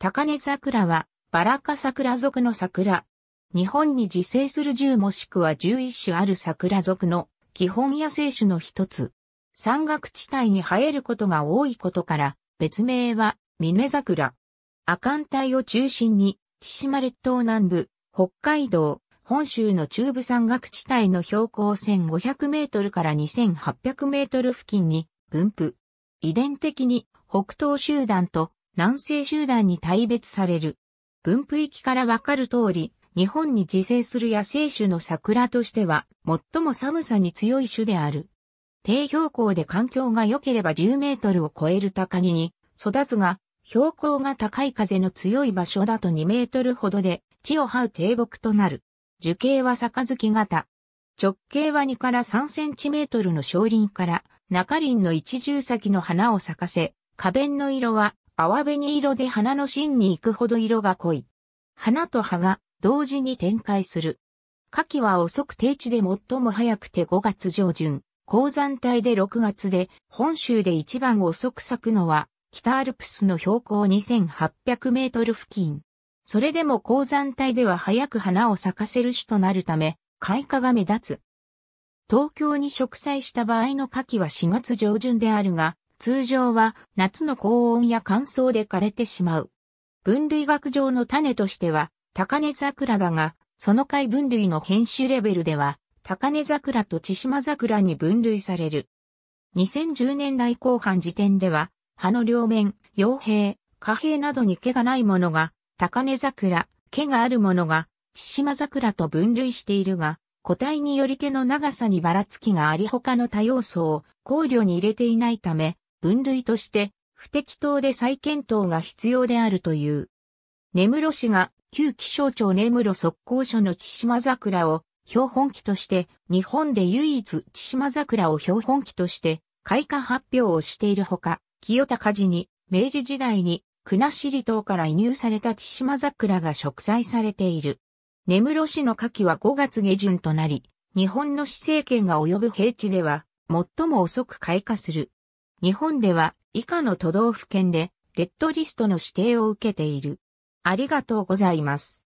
高根桜は、バラ科桜属の桜。日本に自生する10もしくは11種ある桜属の基本野生種の一つ。山岳地帯に生えることが多いことから、別名は、峰桜。亜寒帯を中心に、千島列島南部、北海道、本州の中部山岳地帯の標高1500メートルから2800メートル付近に分布。遺伝的に北東集団と南西集団に大別される。分布域からわかる通り、日本に自生する野生種の桜としては、最も寒さに強い種である。低標高で環境が良ければ10メートルを超える高木に育つが、標高が高い風の強い場所だと2メートルほどで、地を這う低木となる。樹形は杯型。直径は2から3センチメートルの小輪から中輪の一重先の花を咲かせ、花弁の色は淡紅色で花の芯に行くほど色が濃い。花と葉が同時に展開する。夏季は遅く低地で最も早くて5月上旬、高山帯で6月で、本州で一番遅く咲くのは、北アルプスの標高2800メートル付近。それでも高山帯では早く花を咲かせる種となるため、開花が目立つ。東京に植栽した場合の夏季は4月上旬であるが、通常は夏の高温や乾燥で枯れてしまう。分類学上の種としては、高根桜だが、その回分類の編集レベルでは、高根桜と千島桜に分類される。2010年代後半時点では、葉の両面、傭兵、貨平などに毛がないものが、高根桜、毛があるものが、千島桜と分類しているが、個体により毛の長さにばらつきがあり他の多要素を考慮に入れていないため、分類として不適当で再検討が必要であるという。根室市が旧気象庁根室速攻所の千島桜を標本機として日本で唯一千島桜を標本機として開花発表をしているほか、清高寺に明治時代に国後島から移入された千島桜が植栽されている。根室市の夏季は5月下旬となり、日本の市政権が及ぶ平地では最も遅く開花する。日本では以下の都道府県でレッドリストの指定を受けている。ありがとうございます。